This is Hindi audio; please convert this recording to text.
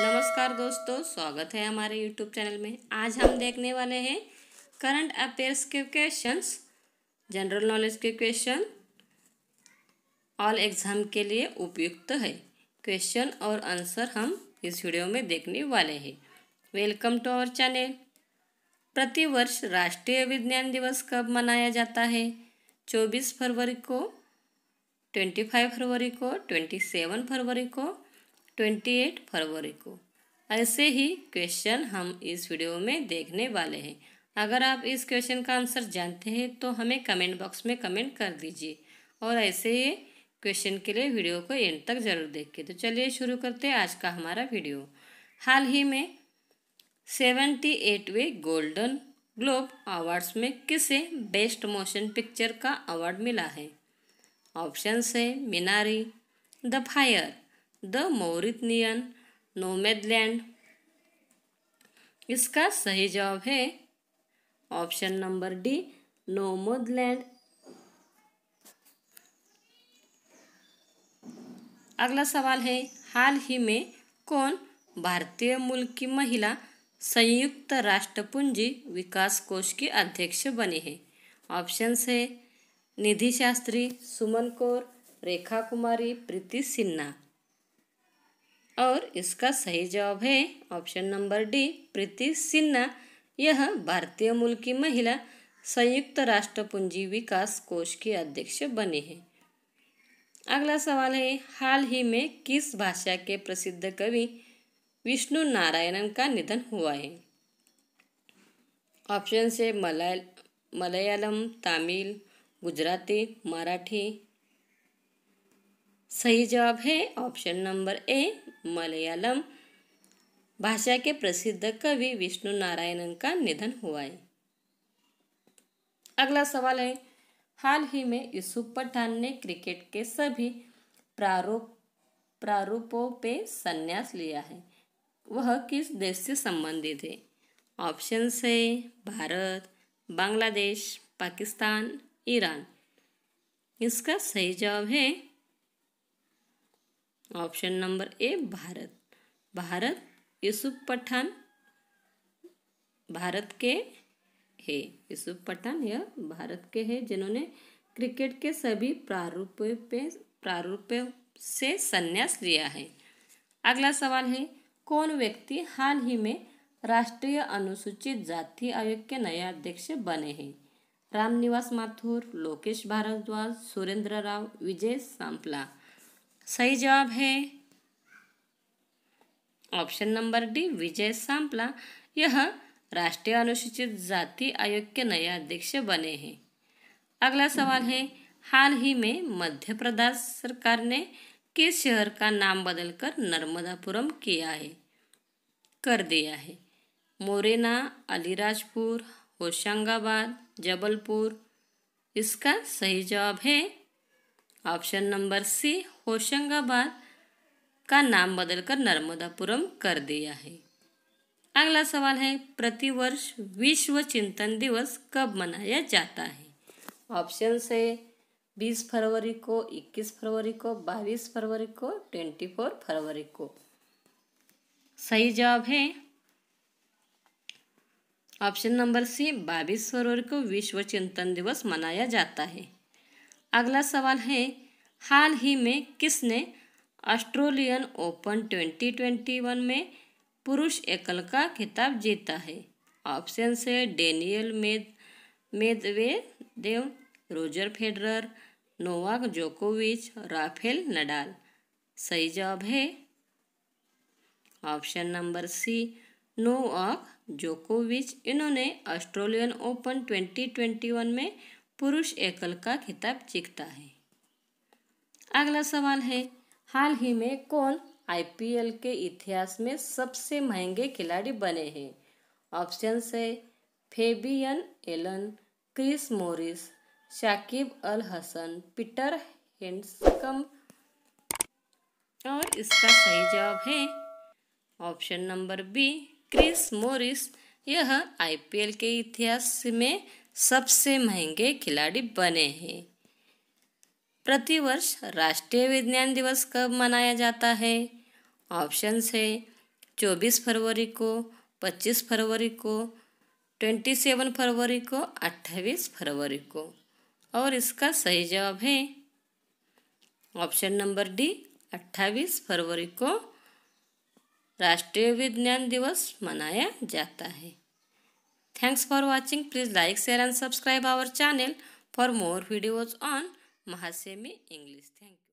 नमस्कार दोस्तों स्वागत है हमारे यूट्यूब चैनल में आज हम देखने वाले हैं करंट अफेयर्स के क्वेश्चंस जनरल नॉलेज के क्वेश्चन ऑल एग्ज़ाम के लिए उपयुक्त है क्वेश्चन और आंसर हम इस वीडियो में देखने वाले हैं वेलकम टू आवर चैनल प्रतिवर्ष राष्ट्रीय विज्ञान दिवस कब मनाया जाता है चौबीस फरवरी को ट्वेंटी फाइव फरवरी को ट्वेंटी सेवन फरवरी को ट्वेंटी एट फरवरी को ऐसे ही क्वेश्चन हम इस वीडियो में देखने वाले हैं अगर आप इस क्वेश्चन का आंसर जानते हैं तो हमें कमेंट बॉक्स में कमेंट कर दीजिए और ऐसे ही क्वेश्चन के लिए वीडियो को एंड तक जरूर देखिए तो चलिए शुरू करते हैं आज का हमारा वीडियो हाल ही में सेवेंटी एटवें गोल्डन ग्लोब अवार्ड्स में किसे बेस्ट मोशन पिक्चर का अवार्ड मिला है ऑप्शंस है Minari the fire the Mauritanian Nomadland इसका सही जवाब है ऑप्शन नंबर डी नोमोदलैंड अगला सवाल है हाल ही में कौन भारतीय मूल की महिला संयुक्त राष्ट्र पूंजी विकास कोष की अध्यक्ष बनी है ऑप्शन है निधि शास्त्री सुमन कौर रेखा कुमारी प्रीति सिन्हा और इसका सही जवाब है option number D Priti Sinha यह भारतीय मूल की महिला संयुक्त राष्ट्र पूंजी विकास कोष की अध्यक्ष बनी है अगला सवाल है हाल ही में किस भाषा के प्रसिद्ध कवि विष्णु नारायणन का निधन हुआ है ऑप्शन से मलाय मलयालम तमिल गुजराती मराठी सही जवाब है ऑप्शन नंबर ए मलयालम भाषा के प्रसिद्ध कवि विष्णु नारायणन का निधन हुआ है अगला सवाल है हाल ही में यूसुफ पठान ने क्रिकेट के सभी प्रारूप प्रारूपों पे संन्यास लिया है वह किस देश से संबंधित है ऑप्शन है भारत बांग्लादेश पाकिस्तान ईरान इसका सही जवाब है option number A Bharat Bharat Yusuf Pathan Bharat के है यूसुफ पठान यह भारत के है जिन्होंने क्रिकेट के सभी प्रारूप पे प्रारूप से संन्यास लिया है अगला सवाल है कौन व्यक्ति हाल ही में राष्ट्रीय अनुसूचित जाति आयोग के नया अध्यक्ष बने हैं रामनिवास माथुर लोकेश भारद्वाज सुरेंद्र राव विजय सांपला सही जवाब है option number D Vijay Sampla यह राष्ट्रीय अनुसूचित जाति आयोग के नए अध्यक्ष बने हैं अगला सवाल है हाल ही में मध्य प्रदेश सरकार ने किस शहर का नाम बदलकर नर्मदापुरम किया है कर दिया है मोरेना अलीराजपुर होशंगाबाद जबलपुर इसका सही जवाब है ऑप्शन नंबर सी होशंगाबाद का नाम बदलकर नर्मदापुरम कर दिया है अगला सवाल है प्रतिवर्ष विश्व चिंतन दिवस कब मनाया जाता है ऑप्शन से बीस फरवरी को इक्कीस फरवरी को बाईस फरवरी को ट्वेंटी फोर फरवरी को सही जवाब है ऑप्शन नंबर सी बाईस फरवरी को विश्व चिंतन दिवस मनाया जाता है अगला सवाल है हाल ही में किसने ऑस्ट्रेलियन ओपन 2021 में पुरुष एकल का खिताब जीता है ऑप्शन है डेनियल मेद Medvedev Roger Federer Novak जोकोविच राफेल नडाल सही जवाब है ऑप्शन नंबर सी नोवाक जोकोविच इन्होंने ऑस्ट्रेलियन ओपन 2021 में पुरुष एकल का खिताब जीता है अगला सवाल है हाल ही में कौन आईपीएल के इतिहास में सबसे महंगे खिलाड़ी बने हैं ऑप्शंस है Fabian Allen Chris Morris Shakib Al Hasan Peter Handscomb और इसका सही जवाब है option number B Chris Morris यह आईपीएल के इतिहास में सबसे महंगे खिलाड़ी बने हैं प्रतिवर्ष राष्ट्रीय विज्ञान दिवस कब मनाया जाता है ऑप्शंस है चौबीस फरवरी को पच्चीस फरवरी को ट्वेंटी सेवन फरवरी को अट्ठाईस फरवरी को और इसका सही जवाब है ऑप्शन नंबर डी अट्ठाईस फरवरी को राष्ट्रीय विज्ञान दिवस मनाया जाता है thanks for watching please like share and subscribe our channel for more videos on महाशय में इंग्लिश थैंक